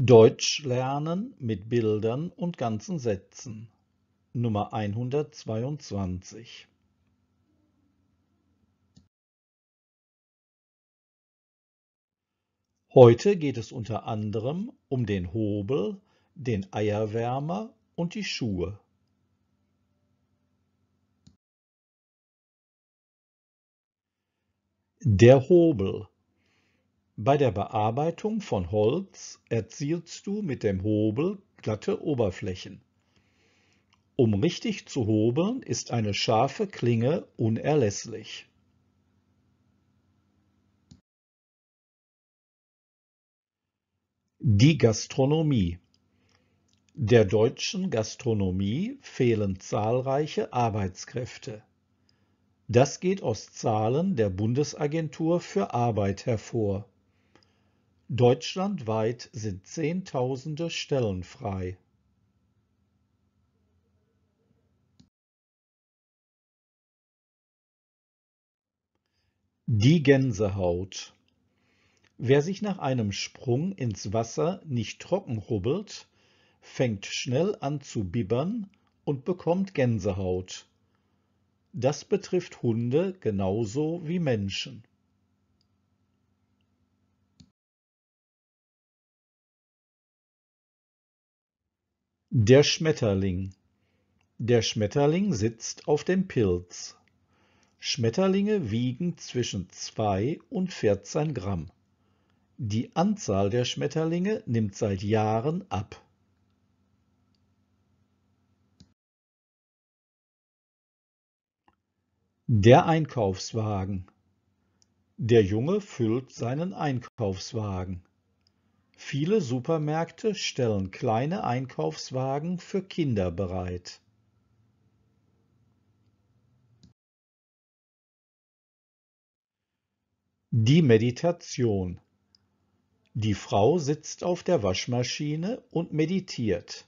Deutsch lernen mit Bildern und ganzen Sätzen. Nummer 122. Heute geht es unter anderem um den Hobel, den Eierwärmer und die Schuhe. Der Hobel bei der Bearbeitung von Holz erzielst du mit dem Hobel glatte Oberflächen. Um richtig zu hobeln, ist eine scharfe Klinge unerlässlich. Die Gastronomie Der deutschen Gastronomie fehlen zahlreiche Arbeitskräfte. Das geht aus Zahlen der Bundesagentur für Arbeit hervor. Deutschlandweit sind Zehntausende Stellen frei. Die Gänsehaut Wer sich nach einem Sprung ins Wasser nicht trocken hubbelt, fängt schnell an zu bibbern und bekommt Gänsehaut. Das betrifft Hunde genauso wie Menschen. Der Schmetterling Der Schmetterling sitzt auf dem Pilz. Schmetterlinge wiegen zwischen 2 und 14 Gramm. Die Anzahl der Schmetterlinge nimmt seit Jahren ab. Der Einkaufswagen Der Junge füllt seinen Einkaufswagen. Viele Supermärkte stellen kleine Einkaufswagen für Kinder bereit. Die Meditation Die Frau sitzt auf der Waschmaschine und meditiert.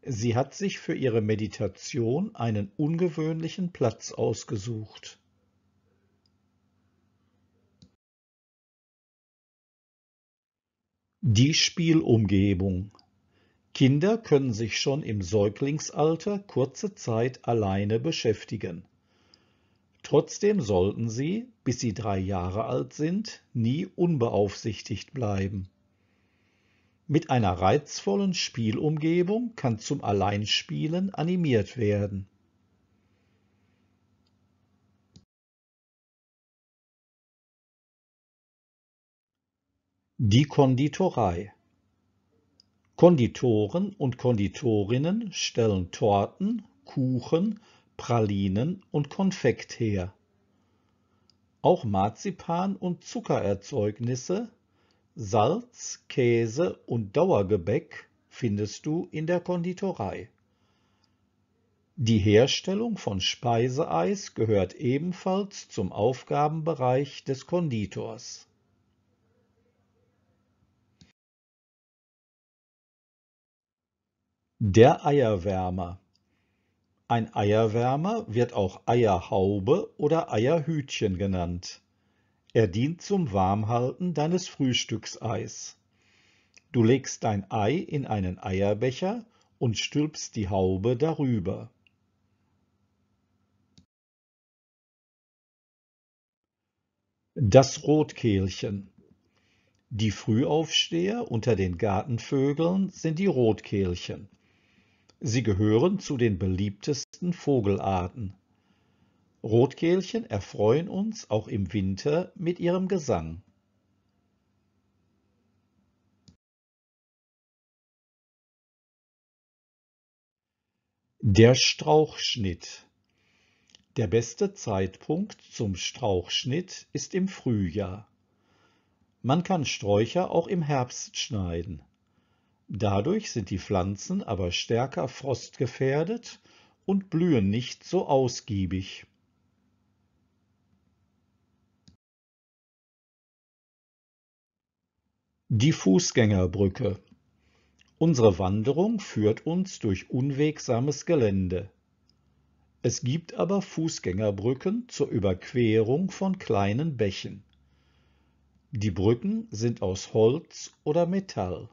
Sie hat sich für ihre Meditation einen ungewöhnlichen Platz ausgesucht. Die Spielumgebung Kinder können sich schon im Säuglingsalter kurze Zeit alleine beschäftigen. Trotzdem sollten sie, bis sie drei Jahre alt sind, nie unbeaufsichtigt bleiben. Mit einer reizvollen Spielumgebung kann zum Alleinspielen animiert werden Die Konditorei Konditoren und Konditorinnen stellen Torten, Kuchen, Pralinen und Konfekt her. Auch Marzipan und Zuckererzeugnisse, Salz, Käse und Dauergebäck findest du in der Konditorei. Die Herstellung von Speiseeis gehört ebenfalls zum Aufgabenbereich des Konditors Der Eierwärmer. Ein Eierwärmer wird auch Eierhaube oder Eierhütchen genannt. Er dient zum Warmhalten deines Frühstückseis. Du legst dein Ei in einen Eierbecher und stülpst die Haube darüber. Das Rotkehlchen. Die Frühaufsteher unter den Gartenvögeln sind die Rotkehlchen. Sie gehören zu den beliebtesten Vogelarten. Rotkehlchen erfreuen uns auch im Winter mit ihrem Gesang. Der Strauchschnitt Der beste Zeitpunkt zum Strauchschnitt ist im Frühjahr. Man kann Sträucher auch im Herbst schneiden. Dadurch sind die Pflanzen aber stärker frostgefährdet und blühen nicht so ausgiebig. Die Fußgängerbrücke Unsere Wanderung führt uns durch unwegsames Gelände. Es gibt aber Fußgängerbrücken zur Überquerung von kleinen Bächen. Die Brücken sind aus Holz oder Metall.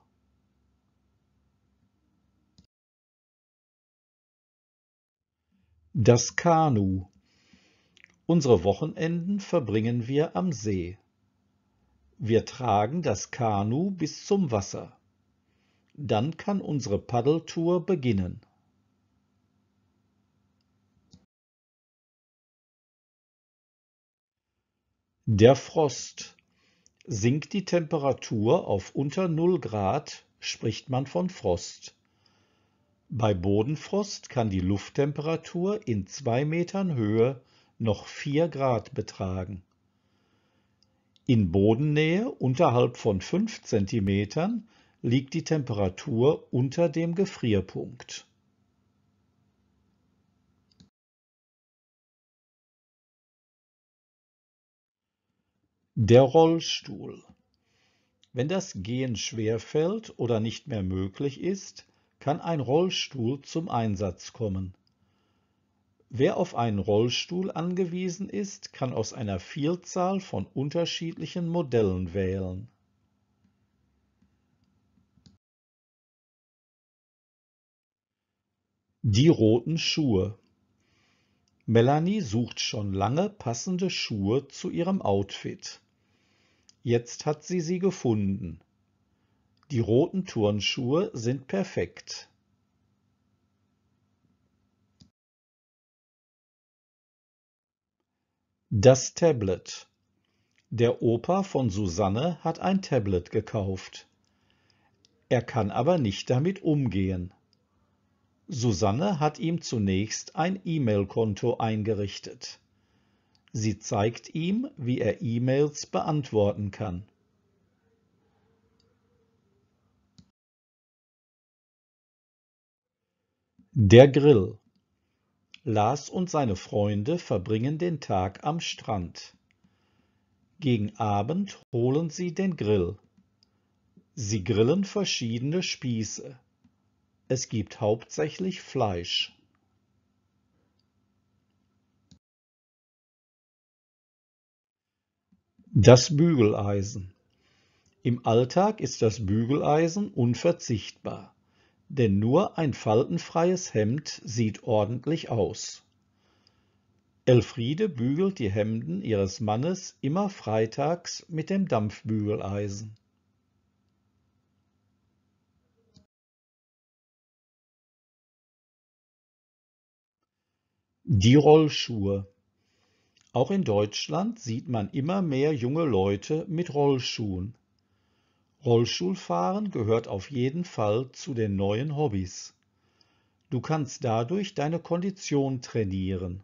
Das Kanu. Unsere Wochenenden verbringen wir am See. Wir tragen das Kanu bis zum Wasser. Dann kann unsere Paddeltour beginnen. Der Frost. Sinkt die Temperatur auf unter 0 Grad, spricht man von Frost. Bei Bodenfrost kann die Lufttemperatur in zwei Metern Höhe noch 4 Grad betragen. In Bodennähe unterhalb von 5 cm liegt die Temperatur unter dem Gefrierpunkt. Der Rollstuhl. Wenn das Gehen schwerfällt oder nicht mehr möglich ist, kann ein Rollstuhl zum Einsatz kommen. Wer auf einen Rollstuhl angewiesen ist, kann aus einer Vielzahl von unterschiedlichen Modellen wählen. Die roten Schuhe Melanie sucht schon lange passende Schuhe zu ihrem Outfit. Jetzt hat sie sie gefunden. Die roten Turnschuhe sind perfekt. Das Tablet Der Opa von Susanne hat ein Tablet gekauft. Er kann aber nicht damit umgehen. Susanne hat ihm zunächst ein E-Mail-Konto eingerichtet. Sie zeigt ihm, wie er E-Mails beantworten kann. Der Grill Lars und seine Freunde verbringen den Tag am Strand. Gegen Abend holen sie den Grill. Sie grillen verschiedene Spieße. Es gibt hauptsächlich Fleisch. Das Bügeleisen Im Alltag ist das Bügeleisen unverzichtbar denn nur ein faltenfreies Hemd sieht ordentlich aus. Elfriede bügelt die Hemden ihres Mannes immer freitags mit dem Dampfbügeleisen. Die Rollschuhe. Auch in Deutschland sieht man immer mehr junge Leute mit Rollschuhen. Rollstuhlfahren gehört auf jeden Fall zu den neuen Hobbys. Du kannst dadurch deine Kondition trainieren.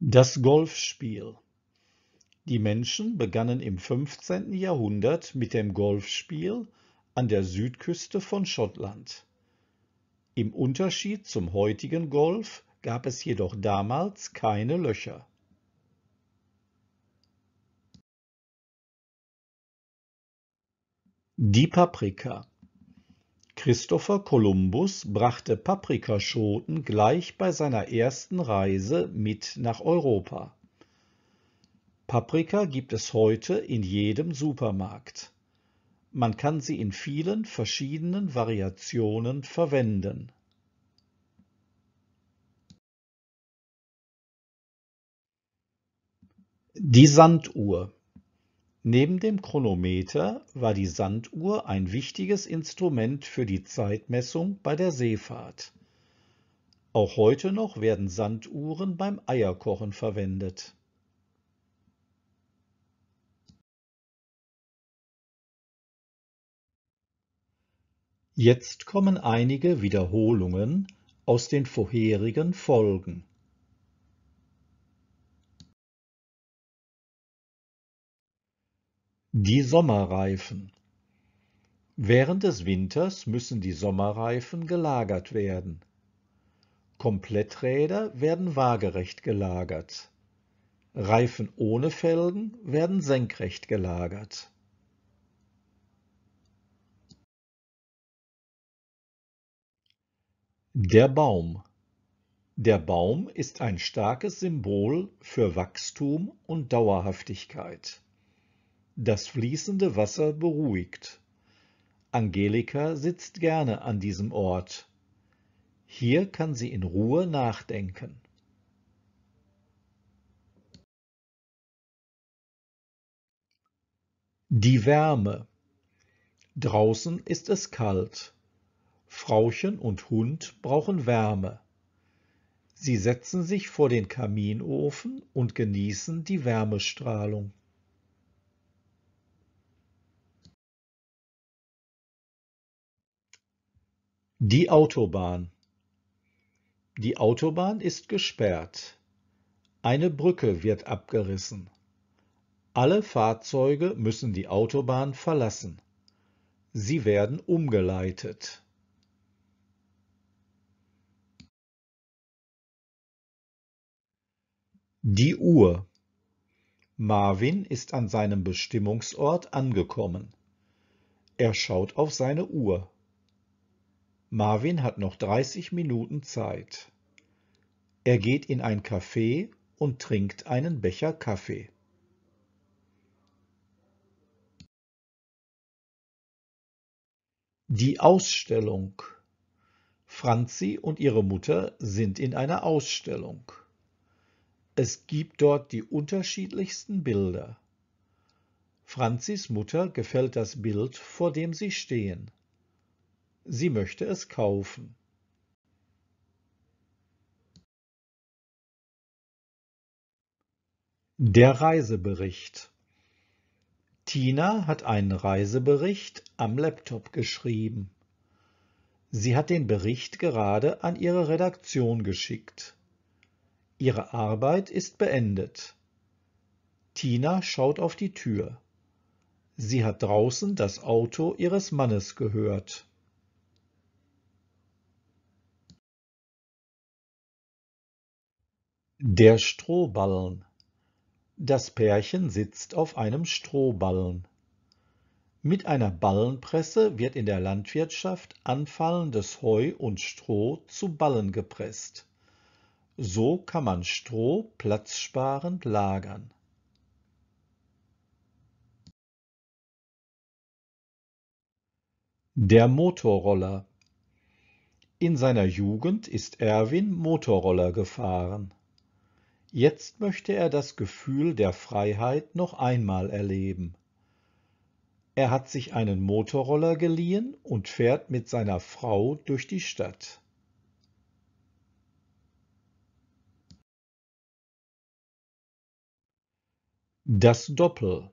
Das Golfspiel. Die Menschen begannen im 15. Jahrhundert mit dem Golfspiel an der Südküste von Schottland. Im Unterschied zum heutigen Golf gab es jedoch damals keine Löcher. Die Paprika Christopher Columbus brachte Paprikaschoten gleich bei seiner ersten Reise mit nach Europa. Paprika gibt es heute in jedem Supermarkt. Man kann sie in vielen verschiedenen Variationen verwenden. Die Sanduhr Neben dem Chronometer war die Sanduhr ein wichtiges Instrument für die Zeitmessung bei der Seefahrt. Auch heute noch werden Sanduhren beim Eierkochen verwendet. Jetzt kommen einige Wiederholungen aus den vorherigen Folgen. Die Sommerreifen Während des Winters müssen die Sommerreifen gelagert werden. Kompletträder werden waagerecht gelagert. Reifen ohne Felgen werden senkrecht gelagert. Der Baum Der Baum ist ein starkes Symbol für Wachstum und Dauerhaftigkeit. Das fließende Wasser beruhigt. Angelika sitzt gerne an diesem Ort. Hier kann sie in Ruhe nachdenken. Die Wärme. Draußen ist es kalt. Frauchen und Hund brauchen Wärme. Sie setzen sich vor den Kaminofen und genießen die Wärmestrahlung. Die Autobahn. Die Autobahn ist gesperrt. Eine Brücke wird abgerissen. Alle Fahrzeuge müssen die Autobahn verlassen. Sie werden umgeleitet. Die Uhr. Marvin ist an seinem Bestimmungsort angekommen. Er schaut auf seine Uhr. Marvin hat noch 30 Minuten Zeit. Er geht in ein Café und trinkt einen Becher Kaffee. Die Ausstellung Franzi und ihre Mutter sind in einer Ausstellung. Es gibt dort die unterschiedlichsten Bilder. Franzis Mutter gefällt das Bild, vor dem sie stehen. Sie möchte es kaufen. Der Reisebericht Tina hat einen Reisebericht am Laptop geschrieben. Sie hat den Bericht gerade an ihre Redaktion geschickt. Ihre Arbeit ist beendet. Tina schaut auf die Tür. Sie hat draußen das Auto ihres Mannes gehört. Der Strohballen. Das Pärchen sitzt auf einem Strohballen. Mit einer Ballenpresse wird in der Landwirtschaft anfallendes Heu und Stroh zu Ballen gepresst. So kann man Stroh platzsparend lagern. Der Motorroller In seiner Jugend ist Erwin Motorroller gefahren. Jetzt möchte er das Gefühl der Freiheit noch einmal erleben. Er hat sich einen Motorroller geliehen und fährt mit seiner Frau durch die Stadt. Das Doppel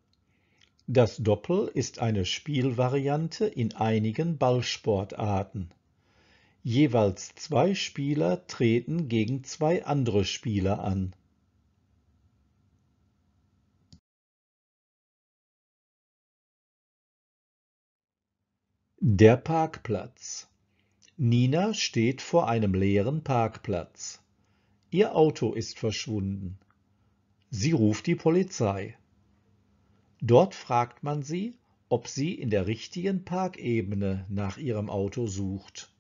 Das Doppel ist eine Spielvariante in einigen Ballsportarten. Jeweils zwei Spieler treten gegen zwei andere Spieler an. Der Parkplatz Nina steht vor einem leeren Parkplatz. Ihr Auto ist verschwunden. Sie ruft die Polizei. Dort fragt man sie, ob sie in der richtigen Parkebene nach ihrem Auto sucht.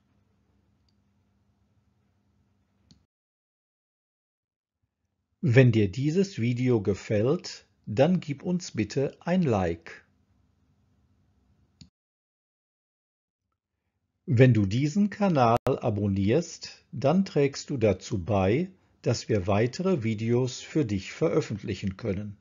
Wenn dir dieses Video gefällt, dann gib uns bitte ein Like. Wenn du diesen Kanal abonnierst, dann trägst du dazu bei, dass wir weitere Videos für dich veröffentlichen können.